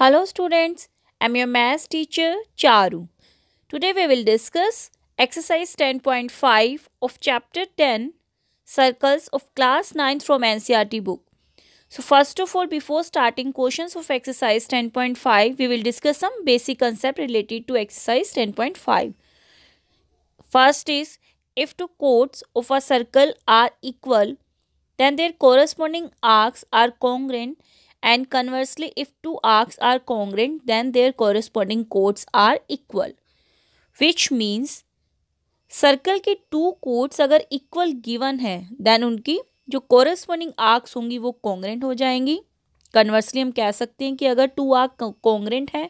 Hello students, I am your math teacher Charu. Today we will discuss exercise 10.5 of chapter 10 circles of class 9 from NCRT book. So first of all before starting questions of exercise 10.5 we will discuss some basic concept related to exercise 10.5. First is if two chords of a circle are equal then their corresponding arcs are congruent and conversely if two arcs are congruent then their corresponding chords are equal which means circle के two chords अगर equal given है then उनकी जो corresponding arcs होंगी वो congruent हो जाएंगी conversely हम कह सकते हैं कि अगर टू आर्क कॉन्ग्रेंट है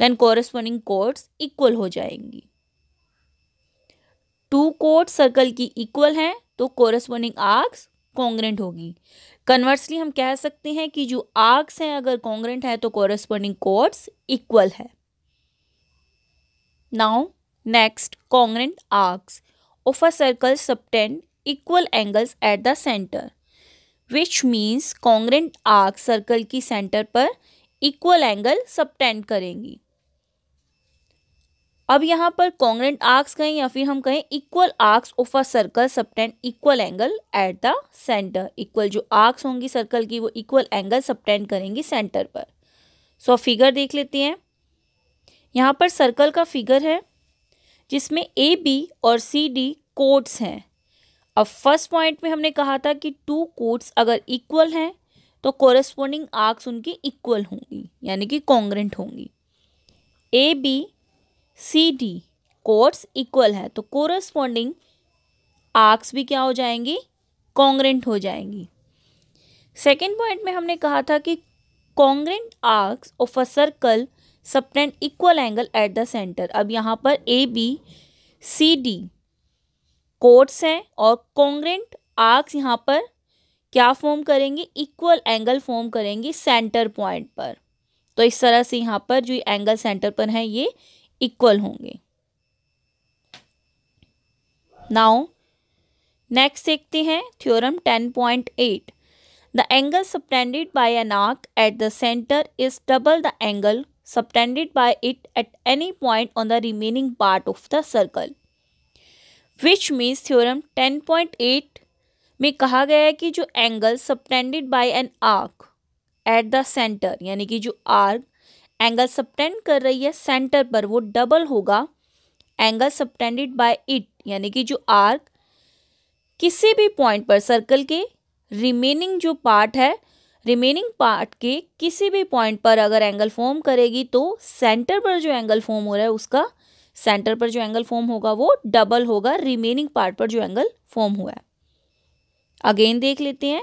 देन कोरस्पॉन्डिंग कोर्ट्स इक्वल हो जाएंगी टू कोड सर्कल की इक्वल हैं तो कोरस्पॉन्डिंग आर्क्स कॉन्ग्रेंट होगी कन्वर्सली हम कह सकते हैं कि जो आर्क्स हैं अगर कॉन्ग्रेंट है तो कॉरेस्पॉन्डिंग कोर्ड्स इक्वल है now next congruent arcs of a circle subtend equal angles at the centre which means congruent arc circle की सेंटर पर इक्वल एंगल सबटेंड करेंगी अब यहाँ पर कॉन्ग्रेंट आर्क्स कहें या फिर हम कहें equal arcs of a circle subtend equal angle at the centre equal जो आर्क्स होंगी सर्कल की वो इक्वल एंगल सबटेंड करेंगी सेंटर पर सो so, फिगर देख लेते हैं यहाँ पर सर्कल का फिगर है जिसमें ए बी और सी डी कोट्स हैं अब फर्स्ट पॉइंट में हमने कहा था कि टू कोट्स अगर इक्वल हैं तो कोरस्पोंडिंग आर्क्स उनकी इक्वल होंगी यानी कि कॉन्ग्रेंट होंगी A B C D chords equal है तो कोरस्पॉन्डिंग आर्क्स भी क्या हो जाएंगी कॉन्ग्रेंट हो जाएंगी सेकेंड पॉइंट में हमने कहा था कि congruent arcs of a circle subtend equal angle at the centre अब यहाँ पर A B C D chords हैं और कॉन्ग्रेंट आर्क्स यहाँ पर क्या फॉर्म करेंगे इक्वल एंगल फॉर्म करेंगे सेंटर पॉइंट पर तो इस तरह से यहाँ पर जो एंगल सेंटर पर है ये इक्वल होंगे नाउ नेक्स्ट देखते हैं theorem ten point eight the angle subtended by an arc at the centre is double the angle subtended by it at any point on the remaining part of the circle which means theorem ten point eight में कहा गया है कि जो angle subtended by an arc at the centre यानी कि जो arc angle subtend कर रही है सेंटर पर वो डबल होगा एंगल सप्टेंडेड बाय इट यानी कि जो आर्क किसी भी पॉइंट पर सर्कल के रिमेनिंग जो पार्ट है रिमेनिंग पार्ट के किसी भी पॉइंट पर अगर एंगल फॉर्म करेगी तो सेंटर पर जो एंगल फॉर्म हो रहा है उसका सेंटर पर जो एंगल फॉर्म होगा वो डबल होगा रिमेनिंग पार्ट पर जो एंगल फॉर्म हुआ है अगेन देख लेते हैं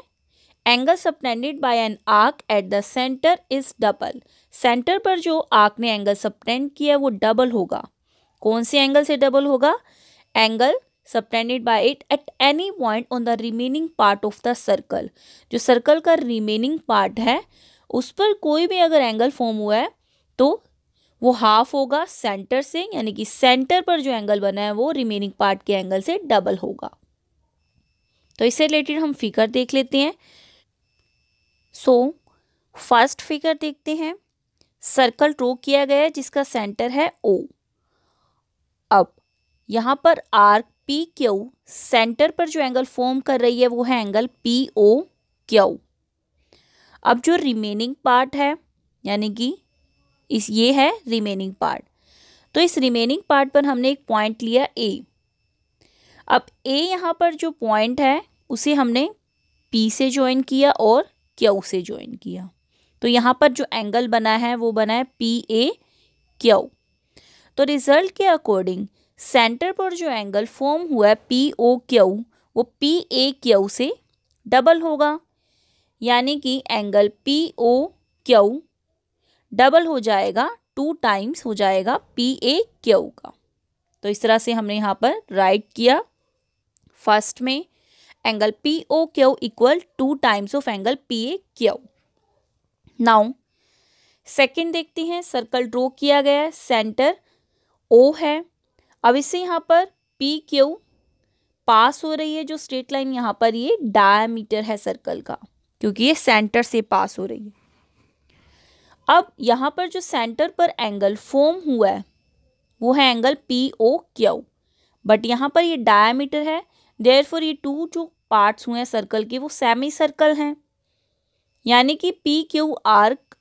angle subtended by an arc at the centre is double centre पर जो आर्क ने एंगल सप्टेंड किया है वो डबल होगा कौन से एंगल से डबल होगा angle subtended by it at any point on the remaining part of the circle जो सर्कल का रिमेनिंग पार्ट है उस पर कोई भी अगर एंगल फॉर्म हुआ है तो वो हाफ होगा सेंटर से यानी कि सेंटर पर जो एंगल बना है वो रिमेनिंग पार्ट के एंगल से डबल होगा तो इससे रिलेटेड हम फिगर देख लेते हैं सो फर्स्ट फिगर देखते हैं सर्कल ड्रो किया गया है जिसका सेंटर है ओ अब यहाँ पर आर्क पी क्यू सेंटर पर जो एंगल फॉर्म कर रही है वो है एंगल पी ओ क्यू अब जो रिमेनिंग पार्ट है यानी कि इस ये है रिमेनिंग पार्ट तो इस रिमेनिंग पार्ट पर हमने एक पॉइंट लिया ए अब ए यहाँ पर जो पॉइंट है उसे हमने पी से ज्वाइन किया और क्यू से ज्वाइन किया तो यहाँ पर जो एंगल बना है वो बना है पी ए क्यू तो रिजल्ट के अकॉर्डिंग सेंटर पर जो एंगल फॉर्म हुआ है पी ओ क्यू वो पी ए क्यू से डबल होगा यानी कि angle P O Q double हो जाएगा टू टाइम्स हो जाएगा पी ए क्यू का तो इस तरह से हमने यहाँ पर राइट किया फर्स्ट में angle P O Q equal two times of angle P A Q now second देखते हैं सर्कल ड्रो किया गया है सेंटर ओ है अब इससे यहाँ पर पी क्यू पास हो रही है जो स्ट्रेट लाइन यहाँ पर ये डायमीटर है सर्कल का क्योंकि ये सेंटर से पास हो रही है अब यहाँ पर जो सेंटर पर एंगल फॉर्म हुआ है वो है angle P O Q but यहाँ पर ये डायमीटर है देयर फॉर ये टू जो पार्ट्स हुए हैं सर्कल के वो सेमी सर्कल हैं यानी कि पी क्यू आर्क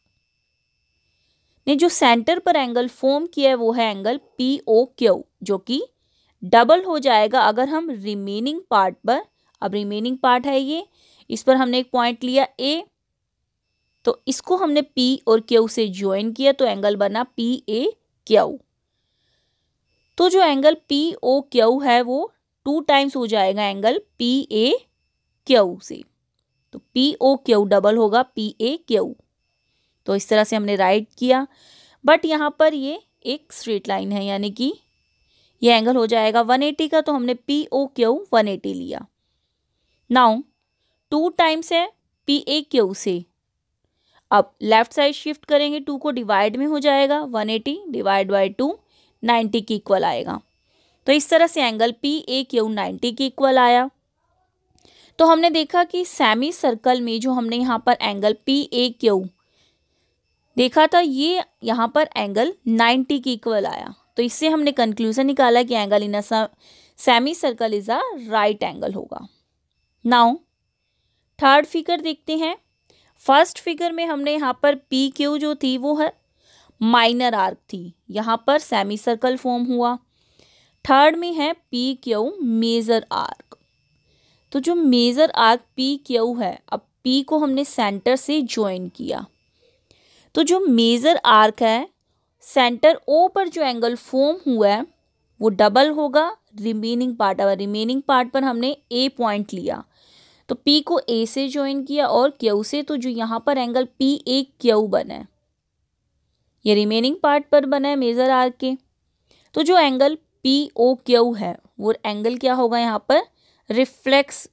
ने जो सेंटर पर एंगल फॉर्म किया है वो है एंगल पी ओ क्यू जो कि डबल हो जाएगा अगर हम रिमेनिंग पार्ट पर अब रिमेनिंग पार्ट है ये इस पर हमने एक पॉइंट लिया ए तो इसको हमने पी और क्यू से ज्वाइन किया तो एंगल बना पी ए क्यू तो जो एंगल पी ओ क्यू है वो टू टाइम्स हो जाएगा एंगल पी ए क्यू से तो पी ओ क्यू डबल होगा पी ए क्यू तो इस तरह से हमने राइट किया बट यहाँ पर ये एक स्ट्रेट लाइन है यानी कि ये एंगल हो जाएगा वन एटी का तो हमने P O Q one eighty लिया नाउ टू टाइम्स है पी ए क्यू से अब लेफ्ट साइड शिफ्ट करेंगे टू को डिवाइड में हो जाएगा one eighty divide by two ninety के इक्वल आएगा तो इस तरह से angle P A Q ninety के इक्वल आया तो हमने देखा कि सेमी सर्कल में जो हमने यहाँ पर एंगल पी ए क्यू देखा था ये यहाँ पर एंगल 90 के इक्वल आया तो इससे हमने कंक्लूजन निकाला कि angle in a semi circle is a right angle होगा नाउ थर्ड फिगर देखते हैं फर्स्ट फिगर में हमने यहाँ पर पी क्यू जो थी वो है माइनर आर्क थी यहाँ पर सेमी सर्कल फॉर्म हुआ थर्ड में है पी क्यू मेज़र आर्क तो जो मेज़र आर्क पी क्यू है अब पी को हमने सेंटर से ज्वाइन किया तो जो मेज़र आर्क है सेंटर ओ पर जो एंगल फॉर्म हुआ है वो डबल होगा रिमेनिंग पार्ट अब रिमेनिंग पार्ट पर हमने ए पॉइंट लिया तो पी को ए से ज्वाइन किया और क्यू से तो जो यहाँ पर एंगल पी ए क्यू बना है ये रिमेनिंग पार्ट पर बना है मेज़र आर्क के तो जो एंगल पी ओ क्यू है वो एंगल क्या होगा यहाँ पर reflex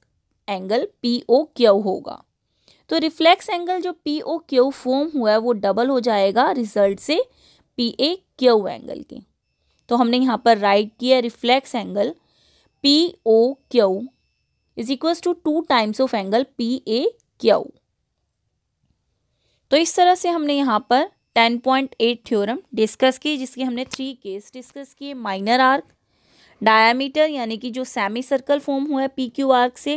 angle P O Q होगा तो रिफ्लेक्स एंगल जो पी ओ क्यू फॉर्म हुआ है वो डबल हो जाएगा रिजल्ट से पी ए क्यू एंगल के तो हमने यहाँ पर राइट किया reflex angle P O Q is equals to two times of angle P A Q तो इस तरह से हमने यहाँ पर ten point eight theorem discuss की जिसके हमने थ्री केस डिस्कस किए माइनर आर्क डायामीटर यानी कि जो सेमी सर्कल फॉर्म हुआ है पी क्यू आर्क से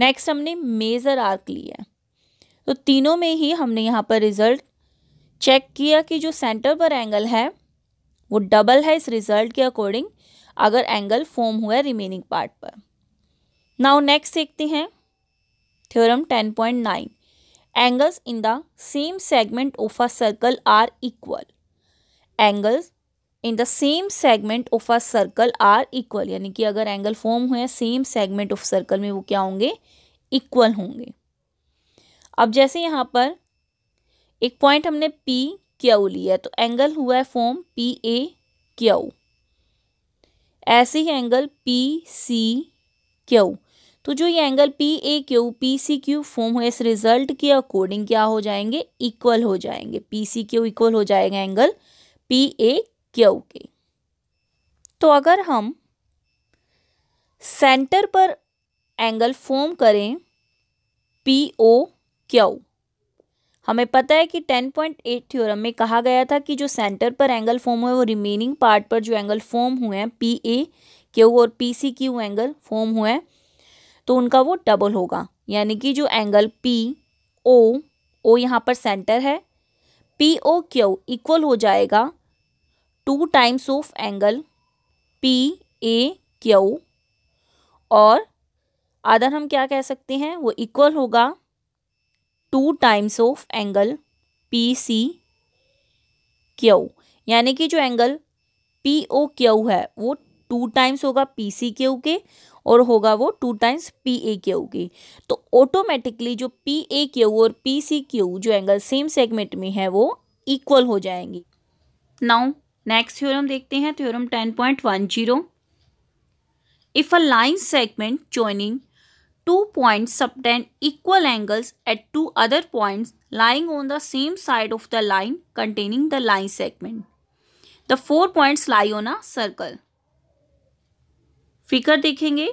नेक्स्ट हमने मेजर आर्क लिया तो तीनों में ही हमने यहाँ पर रिजल्ट चेक किया कि जो सेंटर पर एंगल है वो डबल है इस रिजल्ट के अकॉर्डिंग अगर एंगल फॉर्म हुआ है रिमेनिंग पार्ट पर नाउ नेक्स्ट देखते हैं theorem ten point nine angles in the same segment of a circle are equal angles in the same segment of a circle are equal यानी कि अगर angle form हुए हैं सेम सेगमेंट ऑफ सर्कल में वो क्या होंगे इक्वल होंगे अब जैसे यहाँ पर एक पॉइंट हमने पी क्यू लिया है तो एंगल हुआ है फॉर्म पी ए क्यू ऐसे ही एंगल पी सी क्यू तो जो ये angle P A Q P C Q form हुए इस रिजल्ट के अकॉर्डिंग क्या हो जाएंगे इक्वल हो जाएंगे पी सी क्यू इक्वल हो जाएगा एंगल पी ए क्यू के तो अगर हम सेंटर पर एंगल फॉर्म करें पी ओ क्यू हमें पता है कि 10.8 पॉइंट थ्योरम में कहा गया था कि जो सेंटर पर एंगल फॉर्म हुए वो रिमेनिंग पार्ट पर जो एंगल फॉर्म हुए हैं पी ए क्यू और P C Q angle form हुए हैं तो उनका वो डबल होगा यानी कि जो एंगल पी ओ ओ यहाँ पर सेंटर है पी ओ क्यू इक्वल हो जाएगा two times of angle P A Q और अदर हम क्या कह सकते हैं वो इक्वल होगा two times of angle P C Q यानी कि जो एंगल पी ओ क्यू है वो टू टाइम्स होगा पी सी क्यू के और होगा वो two times P A Q की तो ऑटोमेटिकली जो पी ए क्यू और पी सी क्यू जो एंगल सेम सेगमेंट में है वो इक्वल हो जाएंगी नाउ नेक्स्ट थ्योरम देखते हैं theorem ten point one zero if a line segment joining two point subtend equal angles at two other points lying on the same side of the line containing the line segment the four points lie on a circle figure देखेंगे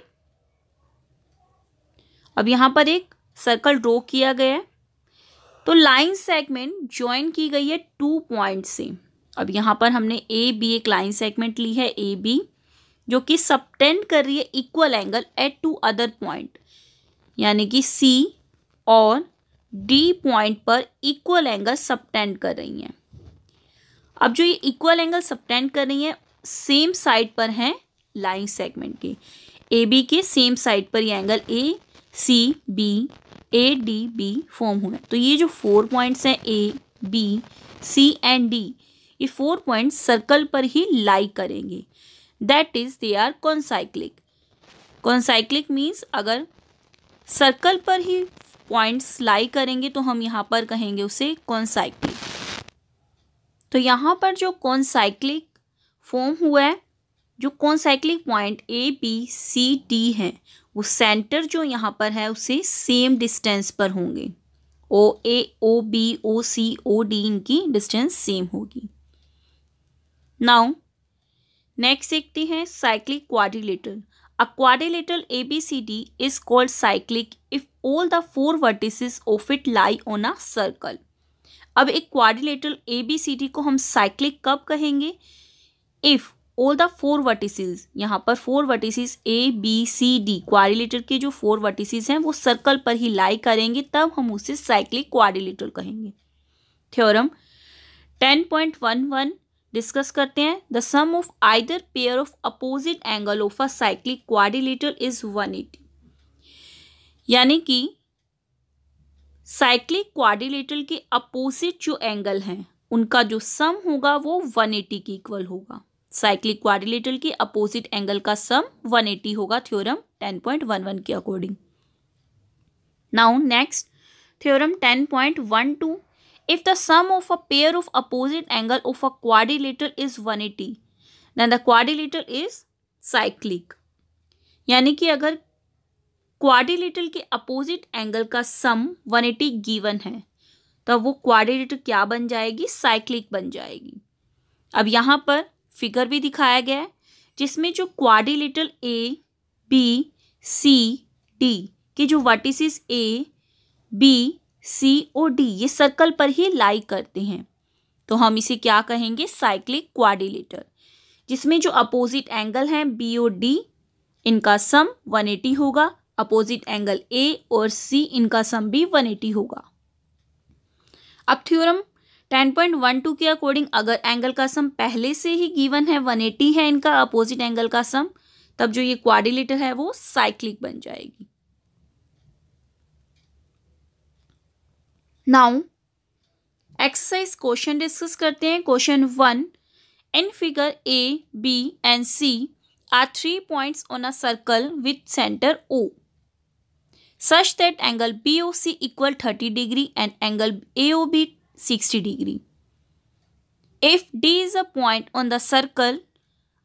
अब यहाँ पर एक circle draw किया गया है तो line segment join की गई है टू पॉइंट से अब यहाँ पर हमने ए बी एक लाइन सेगमेंट ली है ए बी जो कि सबटेंड कर रही है equal angle at two other point यानी कि सी और डी पॉइंट पर इक्वल एंगल सबटेंड कर रही हैं अब जो ये इक्वल एंगल सबटेंड कर रही हैं सेम साइड पर हैं लाइंग सेगमेंट के ए बी के सेम साइड पर ये angle A C B A D B form हुए तो ये जो फोर पॉइंट्स हैं A B C and D ये फोर पॉइंट्स सर्कल पर ही लाई करेंगे that is they are concyclic concyclic means अगर सर्कल पर ही पॉइंट्स लाई करेंगे तो हम यहाँ पर कहेंगे उसे कॉन्साइक्लिक तो यहाँ पर जो कॉन्साइक्लिक फॉर्म हुआ है जो concyclic point A B C D हैं वो सेंटर जो यहाँ पर है उसे सेम डिस्टेंस पर होंगे O A O B O C O D इनकी डिस्टेंस सेम होगी नाउ नेक्स्ट देखते हैं cyclic quadrilateral a quadrilateral A B C D is called cyclic if all the four vertices of it lie on a circle अब एक quadrilateral A B C D को हम cyclic कब कहेंगे if all the four vertices यहाँ पर four vertices A B C D quadrilateral के जो फोर वर्टिसेस हैं वो सर्कल पर ही लाई करेंगे तब हम उसे साइक्लिक क्वारिलेटर कहेंगे theorem ten point one one discuss करते हैं the sum of either pair of opposite angle of a cyclic quadrilateral is one eighty यानी कि साइक्लिक क्वारिलेटर के अपोजिट जो एंगल हैं उनका जो सम होगा वो वन एटी के इक्वल होगा साइक्लिक क्वारिलेटर के अपोजिट एंगल का सम 180 होगा थ्योरम 10.11 के according now next theorem 10.12 if the sum of a pair of opposite angle of a quadrilateral is 180 eighty then the quadrilateral is cyclic यानी कि अगर क्वारिलेटर के अपोजिट एंगल का सम 180 गिवन है तो वो क्वारिलेटर क्या बन जाएगी साइक्लिक बन जाएगी अब यहाँ पर फिगर भी दिखाया गया है जिसमें जो quadrilateral A B C D के जो वर्टिसेस ए बी सी और डी ये सर्कल पर ही लाई करते हैं तो हम इसे क्या कहेंगे साइक्लिक क्वाडिलेटर जिसमें जो अपोजिट एंगल हैं बी और डी इनका सम 180 होगा अपोजिट एंगल ए और सी इनका सम भी 180 होगा अब थ्योरम 10.12 के अकॉर्डिंग अगर एंगल का सम पहले से ही गिवन है 180 है इनका अपोजिट एंगल का सम तब जो ये क्वारिलेटर है वो साइक्लिक बन जाएगी नाउ एक्सरसाइज क्वेश्चन डिस्कस करते हैं question one in figure A B and C are three points on a circle with centre O such that angle O C equal thirty degree and angle A O B 60 degree. If D is a point on the circle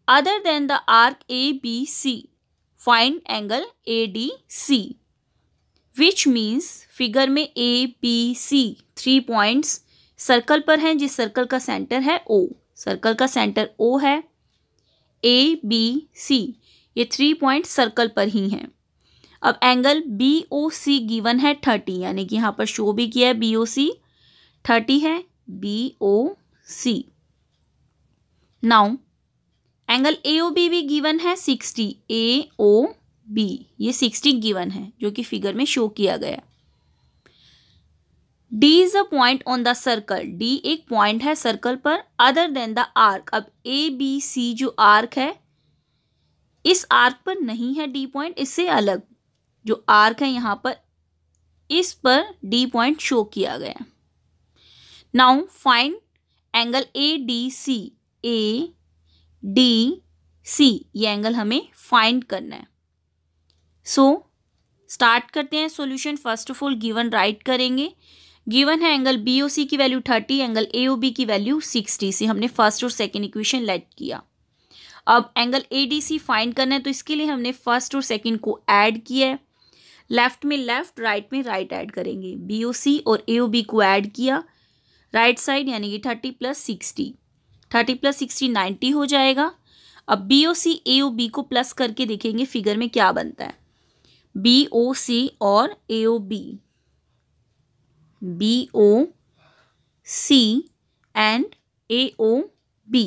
other than the arc ABC, find angle ADC which means figure में ABC three points circle पर हैं जिस circle का center है O circle का center O है ABC B C ये three point circle पर ही हैं अब angle B O C given है थर्टी यानी कि यहाँ पर शो भी किया है बी ओ सी थर्टी है B O C now angle A O B भी गिवन है सिक्सटी ए ओ बी ये सिक्सटी गिवन है जो कि फिगर में शो किया गया D is a point on the circle D एक पॉइंट है सर्कल पर अदर देन द आर्क अब ए बी सी जो आर्क है इस आर्क पर नहीं है डी पॉइंट इससे अलग जो आर्क है यहाँ पर इस पर डी पॉइंट शो किया गया now find angle A D C A D C ये एंगल हमें फाइंड करना है सो so, स्टार्ट करते हैं solution first of all given right करेंगे गिवन है एंगल बी ओ सी की value thirty angle A O B की वैल्यू सिक्सटी से हमने फर्स्ट और सेकेंड इक्वेशन लेट किया अब angle A D C find करना है तो इसके लिए हमने फर्स्ट और सेकेंड को ऐड किया है लेफ्ट में लेफ्ट राइट में राइट right ऐड करेंगे बी ओ सी और ए ओ बी को ऐड किया राइट साइड यानी कि thirty plus sixty thirty plus sixty ninety हो जाएगा अब B O C A O B को प्लस करके देखेंगे फिगर में क्या बनता है बी ओ सी और A O B B O C and A O B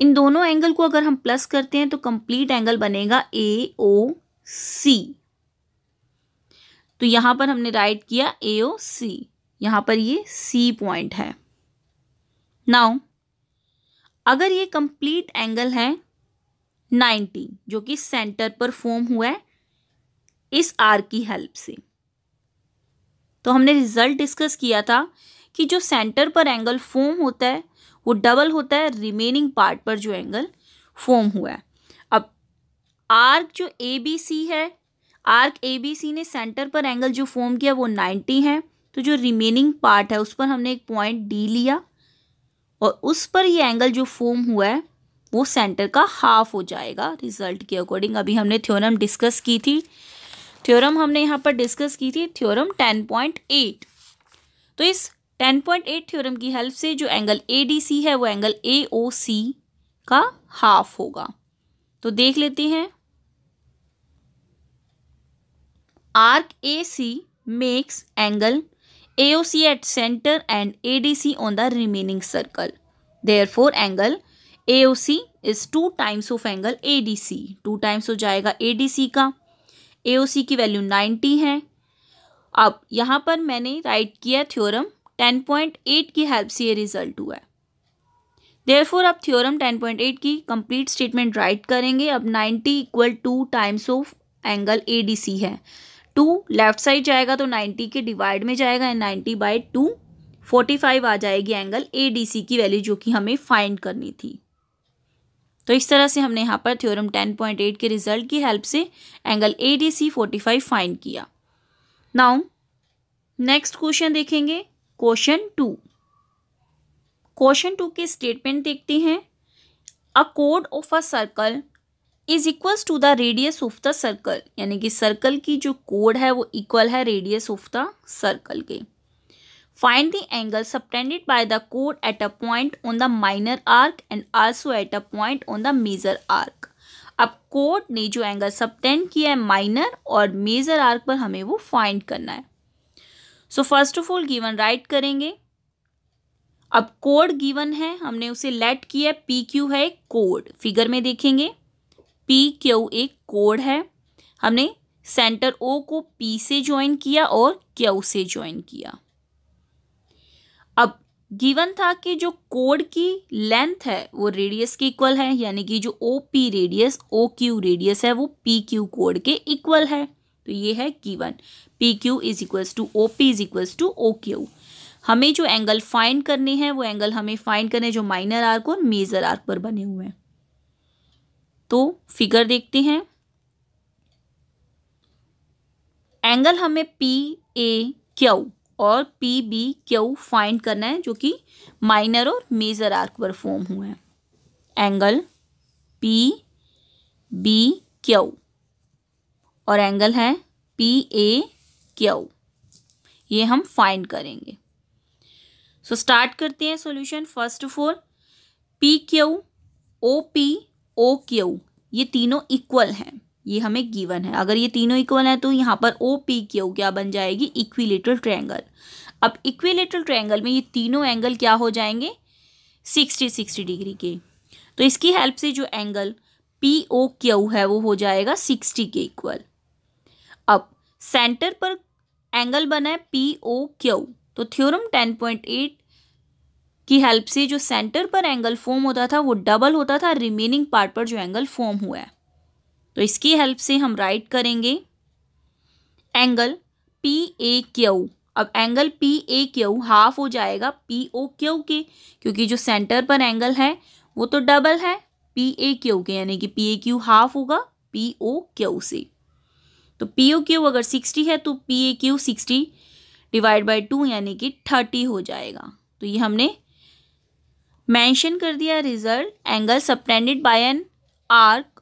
इन दोनों एंगल को अगर हम प्लस करते हैं तो कंप्लीट एंगल बनेगा ए ओ सी तो यहां पर हमने राइट किया ए ओ सी यहां पर ये सी पॉइंट है नाउ अगर ये कंप्लीट एंगल है 90 जो कि सेंटर पर फॉर्म हुआ है इस आर की हेल्प से तो हमने रिजल्ट डिस्कस किया था कि जो सेंटर पर एंगल फॉर्म होता है वो डबल होता है रिमेनिंग पार्ट पर जो एंगल फॉर्म हुआ है अब आर्क जो ए बी सी है आर्क ए बी सी ने सेंटर पर एंगल जो फॉर्म किया वो 90 है तो जो रिमेनिंग पार्ट है उस पर हमने एक पॉइंट डी लिया और उस पर ये एंगल जो फॉर्म हुआ है वो सेंटर का हाफ हो जाएगा रिजल्ट के अकॉर्डिंग अभी हमने थ्योरम डिस्कस की थी थ्योरम हमने यहाँ पर डिस्कस की थी थ्योरम टेन पॉइंट एट तो इस टेन पॉइंट एट थ्योरम की हेल्प से जो एंगल ए डी सी है वो एंगल ए ओ सी का हाफ होगा तो देख लेते हैं arc A C makes angle AOC at center and ADC on the remaining circle. Therefore, angle AOC is two times of angle ADC. Two times हो जाएगा ADC का AOC की वैल्यू नाइन्टी है अब यहाँ पर मैंने राइट किया थ्योरम एट की हेल्प से ये रिजल्ट हुआ है फोर अब थ्योरम एट की कंप्लीट स्टेटमेंट राइट करेंगे अब ninety equal two times of angle C है टू लेफ्ट साइड जाएगा तो नाइन्टी के डिवाइड में जाएगा and ninety by two forty five आ जाएगी एंगल ए डी सी की वैल्यू जो कि हमें फाइंड करनी थी तो इस तरह से हमने यहाँ पर थ्योरम टेन पॉइंट एट के रिजल्ट की हेल्प से angle A D C forty five find किया नाउ नेक्स्ट क्वेश्चन देखेंगे क्वेश्चन टू क्वेश्चन टू के स्टेटमेंट देखते हैं अ कोड of a circle is equals to the radius of the circle यानी कि सर्कल की जो कोड है वो इक्वल है रेडियस ऑफ द सर्कल के find the angle subtended by the कोड at a point on the minor arc and also at a point on the major arc अब कोड ने जो एंगल सप्टेंड किया है माइनर और मेजर आर्क पर हमें वो फाइंड करना है so first of all given right करेंगे अब कोड गिवन है हमने उसे लेट किया पी क्यू है कोड फिगर में देखेंगे पी क्यू एक कोड है हमने सेंटर ओ को पी से ज्वाइन किया और क्यू से ज्वाइन किया अब गिवन था कि जो कोड की लेंथ है वो रेडियस के इक्वल है यानी कि जो O P radius O Q radius है वो पी क्यू कोड के इक्वल है तो ये है given P Q is equals to O P is equals to O Q हमें जो एंगल फाइंड करने हैं वो एंगल हमें फाइंड करने जो माइनर आर्क और मेजर आर्क पर बने हुए हैं तो फिगर देखते हैं एंगल हमें पी ए क्यू और पी बी क्यू फाइंड करना है जो कि माइनर और मेजर आर्क पर फॉर्म हुए हैं एंगल पी बी क्यू और एंगल है पी ए क्यू ये हम फाइंड करेंगे सो so, स्टार्ट करते हैं solution first of all P Q O P O Q ये तीनों इक्वल हैं ये हमें गिवन है अगर ये तीनों इक्वल हैं तो यहाँ पर ओ पी क्यू क्या बन जाएगी इक्विलेटरल ट्रायंगल अब इक्विलेटरल ट्रायंगल में ये तीनों एंगल क्या हो जाएंगे सिक्सटी सिक्सटी डिग्री के तो इसकी हेल्प से जो एंगल पी ओ क्यू है वो हो जाएगा सिक्सटी के इक्वल अब सेंटर पर एंगल बना है पी ओ क्यू तो थ्योरम टेन पॉइंट एट की हेल्प से जो सेंटर पर एंगल फॉर्म होता था वो डबल होता था रिमेनिंग पार्ट पर जो एंगल फॉर्म हुआ है तो इसकी हेल्प से हम राइट करेंगे एंगल पी ए क्यू अब angle P A Q half हो जाएगा पी ओ क्यू के क्योंकि जो सेंटर पर एंगल है वो तो डबल है पी ए क्यू के यानी कि पी ए क्यू हाफ होगा पी ओ क्यू से तो पी ओ क्यू अगर सिक्सटी है तो P A Q sixty divide by two यानी कि थर्टी हो जाएगा तो ये हमने मेंशन कर दिया result angle subtended by an arc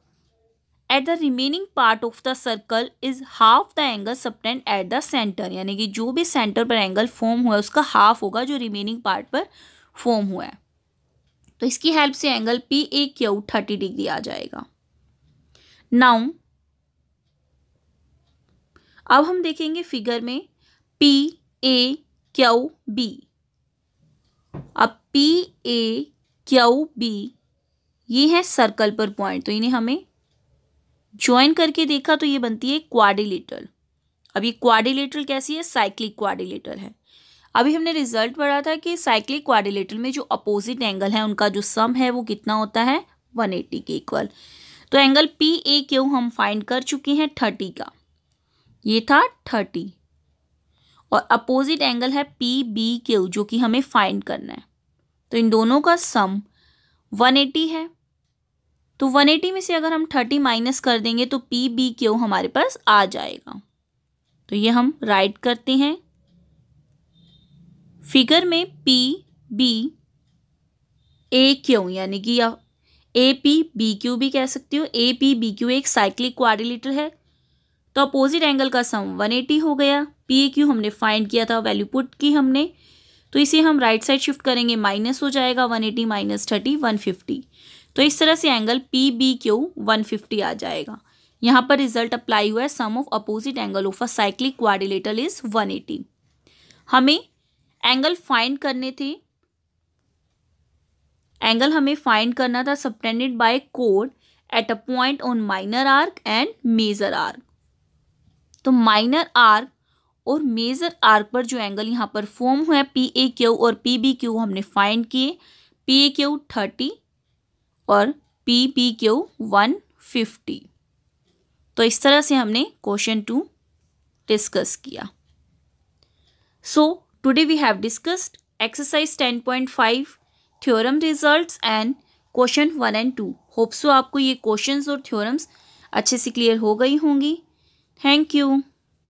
at the remaining part of the circle is half the angle subtend at the centre यानी कि जो भी सेंटर पर एंगल फॉर्म हुआ है उसका हाफ होगा जो रिमेनिंग पार्ट पर फॉर्म हुआ है तो इसकी हेल्प से angle P A Q thirty degree आ जाएगा नाउ अब हम देखेंगे फिगर में पी ए क्यू बी अब पी ए क्यू बी ये है सर्कल पर पॉइंट तो इन्हें हमें ज्वाइन करके देखा तो ये बनती है क्वाडिलेटर अब ये क्वाडिलेटर कैसी है साइक्लिक क्वाडिलेटर है अभी हमने रिजल्ट पढ़ा था कि साइक्लिक क्वाडिलेटर में जो अपोजिट एंगल है उनका जो सम है वो कितना होता है 180 के इक्वल तो एंगल पी ए क्यू हम फाइंड कर चुके हैं थर्टी का ये था थर्टी और अपोजिट एंगल है पी बी क्यू जो कि हमें फाइंड करना है तो इन दोनों का सम 180 है तो 180 में से अगर हम 30 माइनस कर देंगे तो पी बी क्यू हमारे पास आ जाएगा तो ये हम राइट करते हैं फिगर में पी बी ए क्यू यानी कि या ए पी बी क्यू भी कह सकते हो ए पी बी क्यू एक साइक्लिक क्वारिलेटर है तो अपोजिट एंगल का सम 180 हो गया पी क्यू हमने फाइंड किया था वैल्यू पुट की हमने तो इसे हम राइट साइड शिफ्ट करेंगे माइनस हो जाएगा one eighty minus thirty one fifty तो इस तरह से angle P B Q one fifty आ जाएगा यहाँ पर रिजल्ट अप्लाई हुआ है sum of opposite angle of a cyclic quadrilateral is one eighty हमें एंगल फाइंड करने थे एंगल हमें फाइंड करना था सप्टेंडेड बाय कोड at a point on minor arc and major arc तो माइनर आर्क और मेजर आर्क पर जो एंगल यहाँ पर फॉर्म हुआ है पी ए क्यू और पी बी क्यू हमने फाइंड किए पी ए क्यू थर्टी और P B Q one fifty तो इस तरह से हमने क्वेश्चन टू डिस्कस किया so today we have discussed exercise ten point five theorem result and question one and two hope so आपको ये क्वेश्चन और थ्योरम्स अच्छे से क्लियर हो गई होंगी थैंक यू